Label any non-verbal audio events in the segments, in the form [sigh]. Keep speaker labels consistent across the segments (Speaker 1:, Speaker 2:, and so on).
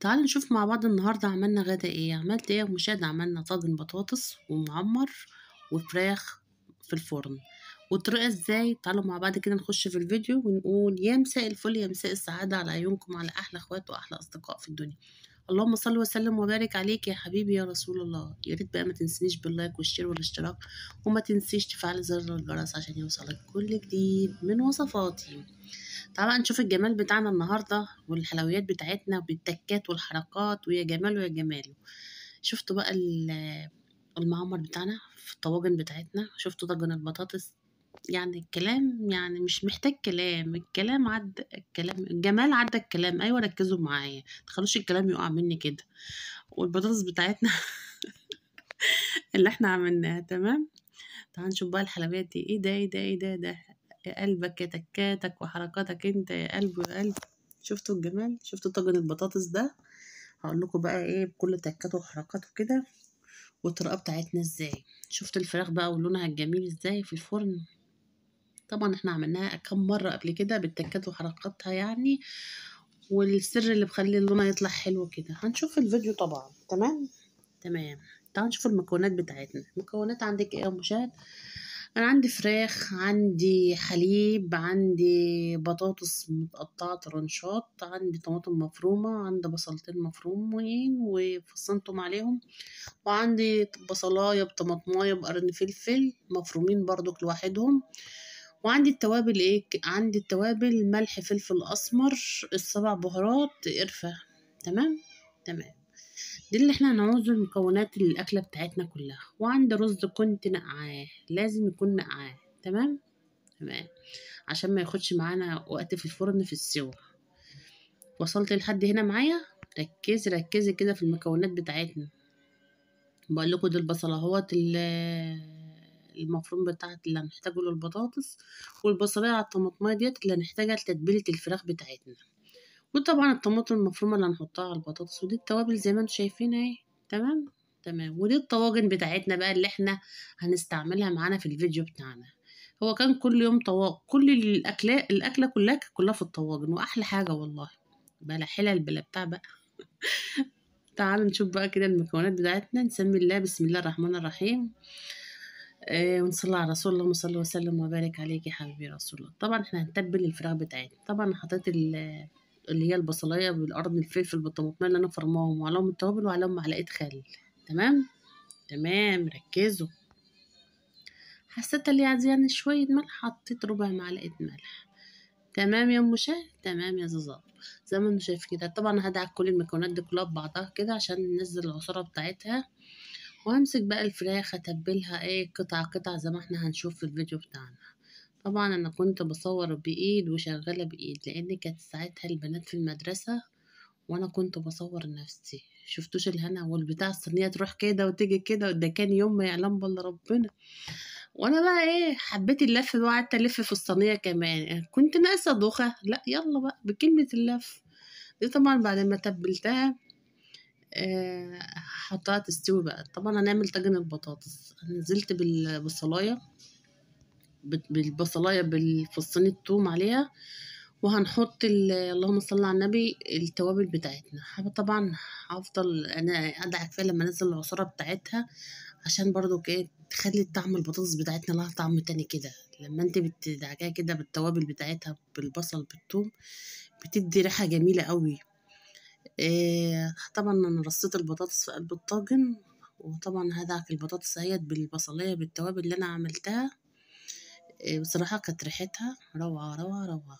Speaker 1: تعالوا نشوف مع بعض النهاردة عملنا غدا ايه عملت ايه مشاهدة عملنا طاجن بطاطس ومعمر وفراخ في الفرن والطريقة ازاي تعالوا مع بعض كده نخش في الفيديو ونقول يا مساء الفل يا مساء السعادة على عيونكم على احلى اخوات واحلى اصدقاء في الدنيا اللهم صل وسلم وبارك عليك يا حبيبي يا رسول الله يا ريت بقى ما تنسنيش باللايك والشير والاشتراك وما تنسيش تفعل زر الجرس عشان يوصلك كل جديد من وصفاتي تعالى نشوف الجمال بتاعنا النهاردة والحلويات بتاعتنا بالتكات والحركات ويا جمال ويا جمال شفتوا بقى المعمر بتاعنا في الطواجن بتاعتنا شفتوا طاجن البطاطس يعني الكلام يعني مش محتاج كلام الكلام عدى الكلام الجمال عدى الكلام ايوه ركزوا معايا تخلوش الكلام يقع مني كده والبطاطس بتاعتنا [laughs] اللي احنا عملناها تمام تعالوا نشوف بقى الحلويات دي ايه ده ايه ده ايه ده إيه ده يا قلبك يا تكاتك وحركاتك انت يا قلب يا قلب شفتوا الجمال شفتوا طاجن البطاطس ده هقول لكم بقى ايه بكل تكاته وحركاته كده والطريقه بتاعتنا ازاي شفت الفراخ بقى ولونها الجميل ازاي في الفرن طبعا احنا عملناها كم مره قبل كده بالتكات وحركاتها يعني والسر اللي مخلي اللون يطلع حلو كده هنشوف الفيديو طبعا تمام تمام تعالوا نشوف المكونات بتاعتنا المكونات عندك ايه يا مشاهد أنا عندي فراخ عندي حليب عندي بطاطس متقطعة طرنشات عندي طماطم مفرومة عندي بصلتين مفرومين وفصنتهم عليهم وعندي بصلاية بطماطماية بقرن فلفل مفرومين برضو لوحدهم وعندي التوابل ايه عندي التوابل ملح فلفل اسمر السبع بهارات قرفة تمام تمام دي اللي احنا هنعوزه المكونات الاكله بتاعتنا كلها وعند رز كنت نقعاه لازم يكون نقعاه تمام تمام عشان ما ياخدش معانا وقت في الفرن في السوا وصلت لحد هنا معايا ركزي ركزي كده في المكونات بتاعتنا بقول لكم دي البصله اهوت المفروم بتاعت اللي هنحتاجه للبطاطس والبصليه على الطماطميه ديت اللي هنحتاجها لتتبيله الفراخ بتاعتنا وطبعا الطماطم المفرومة اللي هنحطها على البطاطس ودي التوابل زي ما انتوا شايفين اهي تمام تمام ودي الطواجن بتاعتنا بقى اللي احنا هنستعملها معانا في الفيديو بتاعنا هو كان كل يوم طواجن كل الاكله الاكله كلها كلها في الطواجن واحلى حاجه والله بلا حلل بلا بتاع بقى [laughs] تعالوا نشوف بقى كده المكونات بتاعتنا نسمي الله بسم الله الرحمن الرحيم ايه ونصلي على رسول الله صلى وسلم وبارك عليك يا حبيبي رسول الله طبعا احنا هنتبل الفراخ بتاعتنا طبعا حطيت اللي هي البصلايه بالارض الفلفل بالطماطمية اللي انا فرماهم وعليهم التوابل وعليهم معلقه خل تمام تمام ركزوا حسيت اللي يعني شويه ملح حطيت ربع معلقه ملح تمام يا ام تمام يا زازاب زي ما انتم شايفين كده طبعا هدعك كل المكونات دي كلها ببعضها كده عشان ننزل العصاره بتاعتها وهمسك بقى الفراخ اتبلها ايه قطعه قطعه زي ما احنا هنشوف في الفيديو بتاعنا طبعا انا كنت بصور بايد وشغالة بايد لان كانت ساعتها البنات في المدرسة وانا كنت بصور نفسي شفتوش الهنا والبتاع الصينية تروح كده وتيجي كده وده كان يوم ما يعلم بالله ربنا وانا بقى ايه حبيت اللف بقى الف في الصينية كمان كنت ناقصة دوخة لا يلا بقى بكلمة اللف دي طبعا بعد ما تبلتها آه حطها تستوي بقى طبعا هنعمل طاجن البطاطس نزلت بالصلايه بالبصلايه بالفصين الثوم عليها وهنحط اللهم صل على النبي التوابل بتاعتنا طبعا هفضل انا ادعك فيها لما انزل العصاره بتاعتها عشان برضو تخلي طعم البطاطس بتاعتنا لها طعم تاني كده لما انت بتدعكها كده بالتوابل بتاعتها بالبصل بالثوم بتدي ريحه جميله قوي إيه طبعا انا رصيت البطاطس في قلب الطاجن وطبعا هدعك البطاطس اهيت بالبصليه بالتوابل اللي انا عملتها بصراحة كانت ريحتها روعة روعة روعة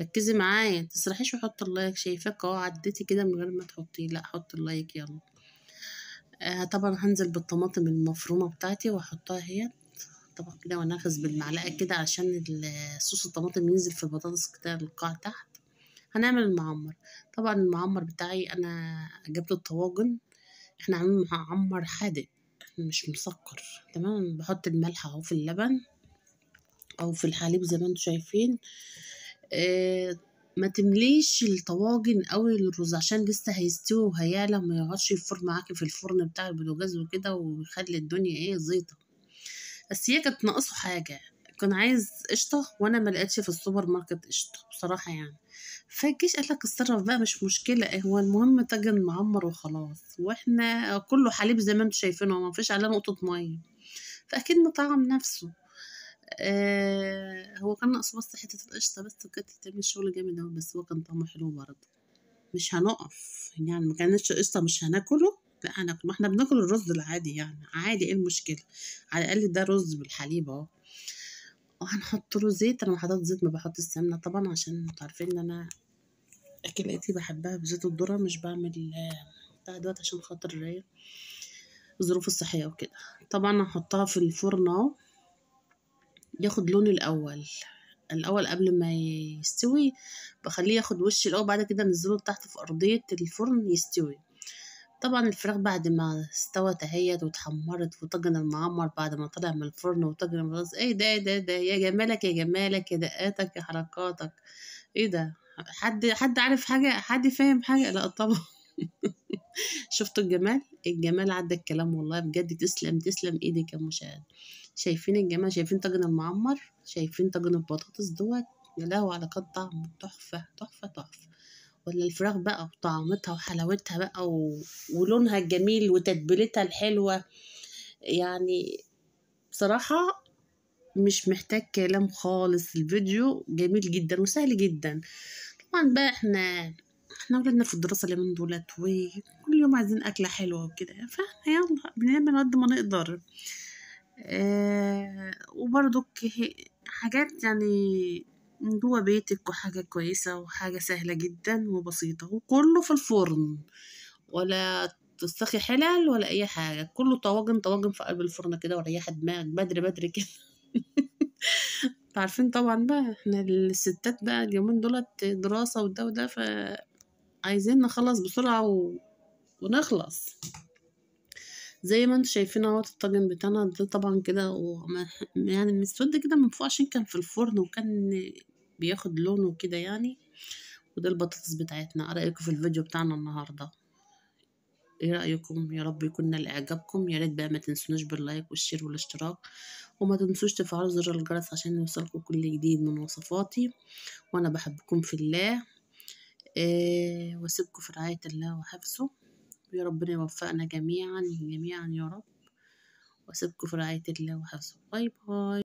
Speaker 1: ركزي معايا متسرحيش وحط اللايك شايفاك اهو عديتي كده من غير ما تحطيه لا حط اللايك يلا آه طبعا هنزل بالطماطم المفرومة بتاعتي واحطها هي طبعا كده وناخذ بالمعلقة كده عشان صوص الطماطم ينزل في البطاطس كده القاع تحت هنعمل المعمر طبعا المعمر بتاعي انا جبت الطواجن احنا عاملين معمر حادق مش مسكر تمام بحط الملح اهو في اللبن او في الحليب زي ما انتم شايفين آه، ما تمليش الطواجن قوي للرز عشان لسه هيستوي وهيعلى ما يقعدش يفور معاكي في الفرن بتاع البوتاجاز وكده ويخلي الدنيا ايه زيطه بس هي كانت ناقصه حاجه كان عايز قشطه وانا ما لقيتش في السوبر ماركت قشطه بصراحه يعني فالجيش قالك اتصرف بقى مش مشكله إيه، هو المهم طاجن معمر وخلاص واحنا كله حليب زي ما انتم شايفينه ما فيش عليه نقطه ميه فاكيد مطعم نفسه آه هو كان ناقص بس حتة القشطة بس وكانت تعمل شغل جامد أوي بس هو كان طعمه حلو برضه مش هنقف يعني ما كانتش قشطة مش هناكله لا هناكله ما احنا بناكل الرز العادي يعني عادي ايه المشكلة على الأقل ده رز بالحليب اهو وهنحط له زيت انا ما حطيت زيت ما بحط السمنة طبعا عشان انتوا عارفين ان انا اكلاتي بحبها بزيت الذرة مش بعمل بتاع دلوقتي عشان خاطر إيه، الظروف الصحية وكده طبعا هحطها في الفرن اهو ياخد لونه الاول الاول قبل ما يستوي بخليه ياخد وش الاول بعد كده انزله تحت في ارضيه الفرن يستوي طبعا الفراخ بعد ما استوت اهيت واتحمرت وطجن المعمر بعد ما طلع من الفرن وطجن خلاص ايه ده إيه ده إيه ده يا جمالك يا جمالك يا دقاتك يا حركاتك ايه ده حد حد عارف حاجه حد فاهم حاجه لا طبعا [laughs] شفتوا الجمال الجمال عدى الكلام والله بجد تسلم تسلم ايدك يا مشاهد شايفين الجمال شايفين طاجن المعمر شايفين طاجن البطاطس دوت يا لهوي على كان طعمه تحفة تحفة تحفة ولا الفراخ بقى وطعمتها وحلاوتها بقى و... ولونها الجميل وتتبيلتها الحلوة يعني بصراحة مش محتاج كلام خالص الفيديو جميل جدا وسهل جدا طبعا بقى احنا احنا ولادنا في الدراسة اليومين دولت وكل يوم عايزين أكلة حلوة وكده فاحنا يلا بنعمل قد ما نقدر آه، وبرضك حاجات يعني من جوه بيتك وحاجة كويسة وحاجة سهلة جدا وبسيطة وكله في الفرن ولا تستخي حلال ولا أي حاجة كله طواجن طواجن في قلب الفرن كده وريحة دماغك بدري بدري كده [laughs] عارفين طبعا بقى احنا الستات بقى اليومين دولت دراسة وده وده فعايزين نخلص بسرعة و... ونخلص زي ما انتوا شايفين اهوت الطاجن بتاعنا ده طبعا كده يعني مستود كده من فوق عشان كان في الفرن وكان بياخد لونه كده يعني وده البطاطس بتاعتنا ايه رايكم في الفيديو بتاعنا النهارده ايه رايكم يا رب يكون نال اعجابكم يا ريت بقى ما تنسوناش باللايك والشير والاشتراك وما تنسوش تفعلوا زر الجرس عشان يوصلكم كل جديد من وصفاتي وانا بحبكم في الله إيه واسيبكم في رعايه الله وحفظه يا ربنا يوفقنا جميعا جميعا يا رب وأسيبكم في رعاية الله وحفظه باي باي